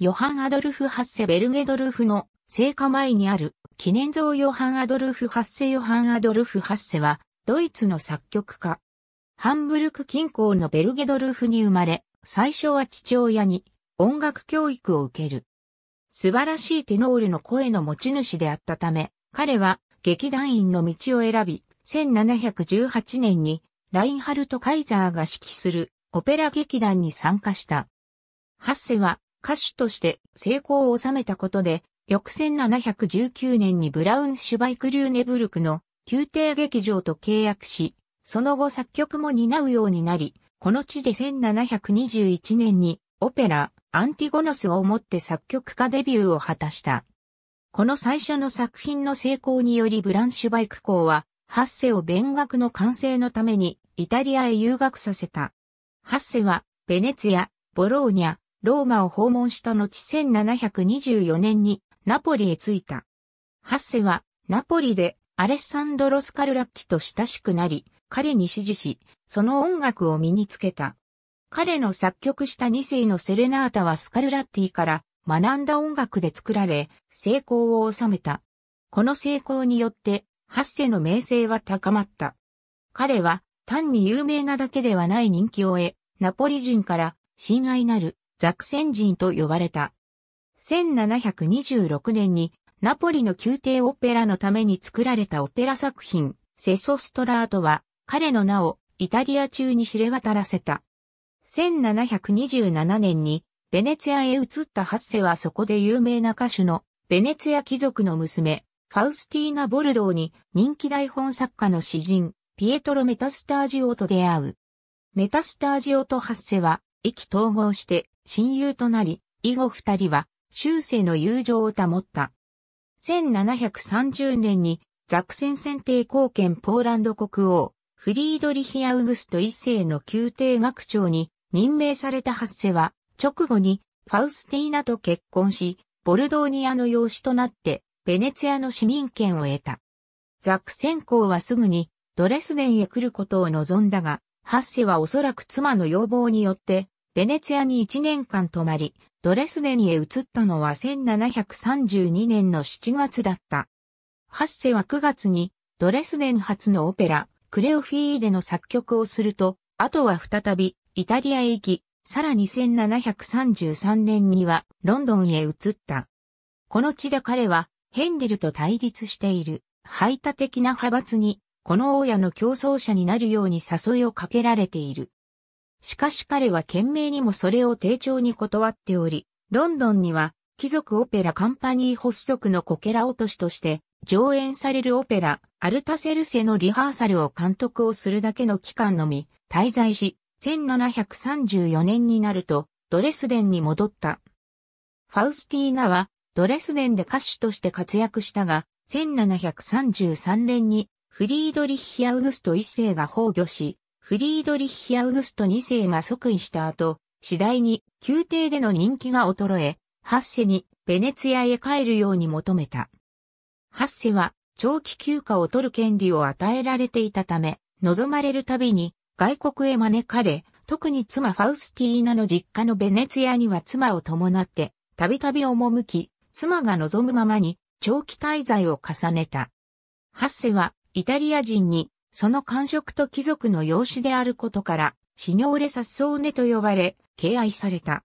ヨハン・アドルフ・ハッセ・ベルゲドルフの聖火前にある記念像ヨハン・アドルフ・ハッセ・ヨハン・アドルフ・ハッセはドイツの作曲家。ハンブルク近郊のベルゲドルフに生まれ、最初は父親に音楽教育を受ける。素晴らしいテノールの声の持ち主であったため、彼は劇団員の道を選び、1718年にラインハルト・カイザーが指揮するオペラ劇団に参加した。ハッセは歌手として成功を収めたことで、翌1719年にブラウン・シュバイク・リューネブルクの宮廷劇場と契約し、その後作曲も担うようになり、この地で1721年にオペラ、アンティゴノスをもって作曲家デビューを果たした。この最初の作品の成功によりブランシュバイク公は、ハッセを勉学の完成のためにイタリアへ留学させた。ハッセは、ベネツィア、ボローニャ、ローマを訪問した後1724年にナポリへ着いた。ハッセはナポリでアレッサンドロ・スカルラッキと親しくなり、彼に支持し、その音楽を身につけた。彼の作曲した2世のセレナータはスカルラッティから学んだ音楽で作られ、成功を収めた。この成功によって、ハッセの名声は高まった。彼は単に有名なだけではない人気を得、ナポリ人から親愛なるザクセン人と呼ばれた。1726年にナポリの宮廷オペラのために作られたオペラ作品、セソストラートは彼の名をイタリア中に知れ渡らせた。1727年にベネツィアへ移ったハッセはそこで有名な歌手のベネツィア貴族の娘、ファウスティーナ・ボルドーに人気台本作家の詩人、ピエトロ・メタスタージオと出会う。メタスタージオとハッセは意気統合して親友となり、以後二人は終生の友情を保った。1730年にザクセン選定貢献ポーランド国王、フリードリヒ・アウグスト一世の宮廷学長に任命されたハッセは、直後にファウスティーナと結婚し、ボルドーニアの養子となって、ベネツィアの市民権を得た。ザクセン公はすぐにドレスデンへ来ることを望んだが、ハッセはおそらく妻の要望によってベネツィアに1年間泊まり、ドレスデンへ移ったのは1732年の7月だった。ハッセは9月にドレスデン初のオペラ、クレオフィーデの作曲をすると、あとは再びイタリアへ行き、さらに1733年にはロンドンへ移った。この地で彼はヘンデルと対立している排他的な派閥にこの大家の競争者になるように誘いをかけられている。しかし彼は懸命にもそれを丁重に断っており、ロンドンには貴族オペラカンパニー発足のこけら落としとして上演されるオペラ、アルタセルセのリハーサルを監督をするだけの期間のみ滞在し、1734年になるとドレスデンに戻った。ファウスティーナはドレスデンで歌手として活躍したが、1733年にフリードリヒ・アウグスト一世が崩御し、フリードリッヒ・アウグスト2世が即位した後、次第に宮廷での人気が衰え、ハッセにベネツィアへ帰るように求めた。ハッセは長期休暇を取る権利を与えられていたため、望まれるたびに外国へ招かれ、特に妻ファウスティーナの実家のベネツィアには妻を伴って、たびたび赴き、妻が望むままに長期滞在を重ねた。ハッセはイタリア人にその感触と貴族の養子であることから、シニョーレ・サッソーネと呼ばれ、敬愛された。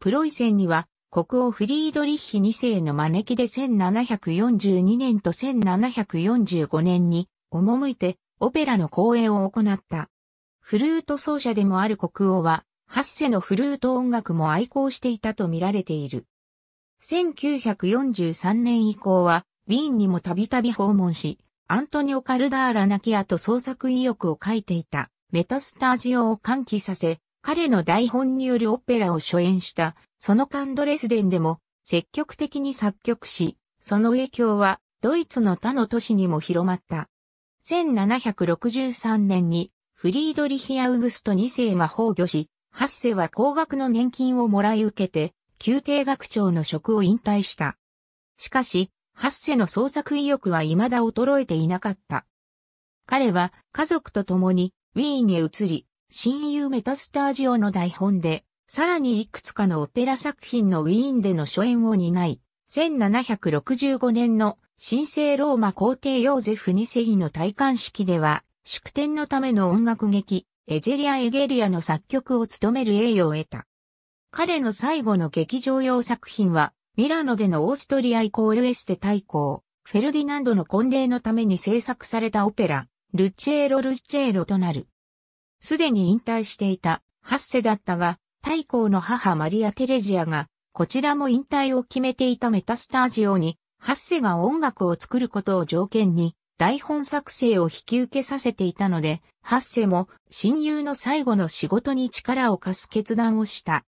プロイセンには、国王フリードリッヒ2世の招きで1742年と1745年に、赴いて、オペラの公演を行った。フルート奏者でもある国王は、ハッセのフルート音楽も愛好していたと見られている。1943年以降は、ウィーンにもたびたび訪問し、アントニオ・カルダーラ・ナキアと創作意欲を書いていたメタスタージオを歓喜させ、彼の台本によるオペラを初演した、そのカンドレスデンでも積極的に作曲し、その影響はドイツの他の都市にも広まった。1763年にフリードリヒ・アウグスト2世が崩御し、8世は高額の年金をもらい受けて、宮廷学長の職を引退した。しかし、ハッセの創作意欲は未だ衰えていなかった。彼は家族と共にウィーンへ移り、親友メタスタージオの台本で、さらにいくつかのオペラ作品のウィーンでの初演を担い、1765年の神聖ローマ皇帝ヨーゼフ二世の戴冠式では、祝典のための音楽劇、エジェリア・エゲリアの作曲を務める栄誉を得た。彼の最後の劇場用作品は、ミラノでのオーストリアイコールエステ大公、フェルディナンドの婚礼のために制作されたオペラ、ルッチェーロ・ルチェーロとなる。すでに引退していた8世だったが、太閤の母マリア・テレジアが、こちらも引退を決めていたメタスタージオに、8世が音楽を作ることを条件に、台本作成を引き受けさせていたので、8世も親友の最後の仕事に力を貸す決断をした。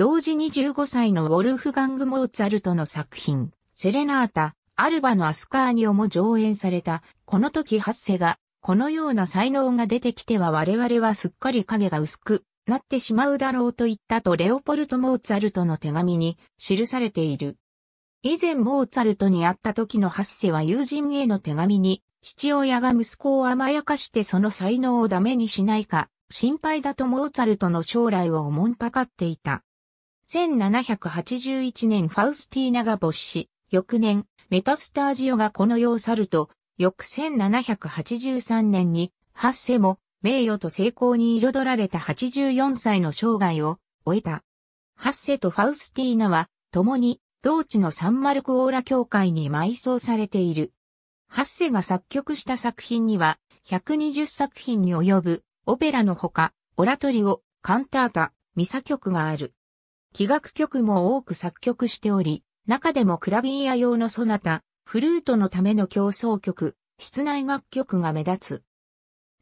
同時に15歳のウォルフガング・モーツァルトの作品、セレナータ、アルバのアスカーニオも上演された、この時ハッセが、このような才能が出てきては我々はすっかり影が薄くなってしまうだろうと言ったとレオポルト・モーツァルトの手紙に記されている。以前モーツァルトに会った時のハッセは友人への手紙に、父親が息子を甘やかしてその才能をダメにしないか、心配だとモーツァルトの将来をおもんぱかっていた。1781年ファウスティーナが没死、翌年、メタスタージオがこの世を去ると、翌1783年に、ハッセも名誉と成功に彩られた84歳の生涯を終えた。ハッセとファウスティーナは、共に、同地のサンマルクオーラ教会に埋葬されている。ハッセが作曲した作品には、120作品に及ぶ、オペラのほか、オラトリオ、カンタータ、ミサ曲がある。器楽曲も多く作曲しており、中でもクラビーヤ用のソナタ、フルートのための競争曲、室内楽曲が目立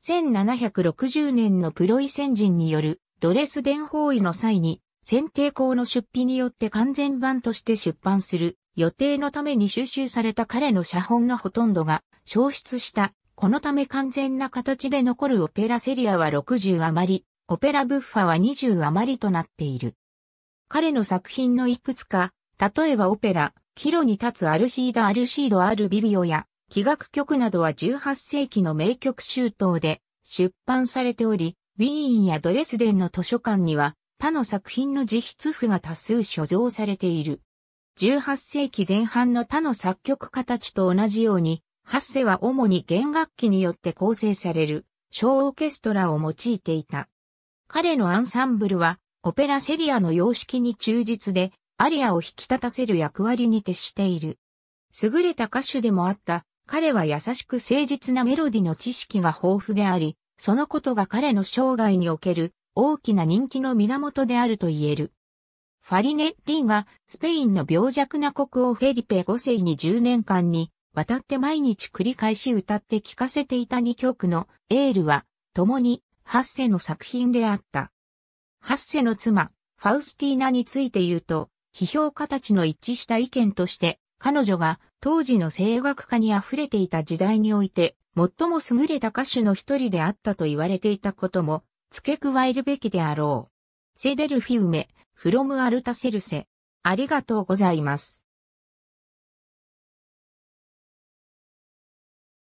つ。1760年のプロイセン人によるドレスデン包囲の際に、選定校の出費によって完全版として出版する予定のために収集された彼の写本のほとんどが消失した。このため完全な形で残るオペラセリアは60余り、オペラブッファは20余りとなっている。彼の作品のいくつか、例えばオペラ、キロに立つアルシーダ・アルシード・アルビビオや、器楽曲などは18世紀の名曲集等で出版されており、ウィーンやドレスデンの図書館には他の作品の自筆譜が多数所蔵されている。18世紀前半の他の作曲家たちと同じように、ハッセは主に弦楽器によって構成される小オーケストラを用いていた。彼のアンサンブルはオペラセリアの様式に忠実で、アリアを引き立たせる役割に徹している。優れた歌手でもあった、彼は優しく誠実なメロディの知識が豊富であり、そのことが彼の生涯における大きな人気の源であると言える。ファリネッリーがスペインの病弱な国王フェリペ5世に10年間に渡って毎日繰り返し歌って聴かせていた2曲のエールは共に8世の作品であった。ハッセの妻、ファウスティーナについて言うと、批評家たちの一致した意見として、彼女が当時の声楽家に溢れていた時代において、最も優れた歌手の一人であったと言われていたことも、付け加えるべきであろう。セデルフィウメ、フロムアルタセルセ。ありがとうございます。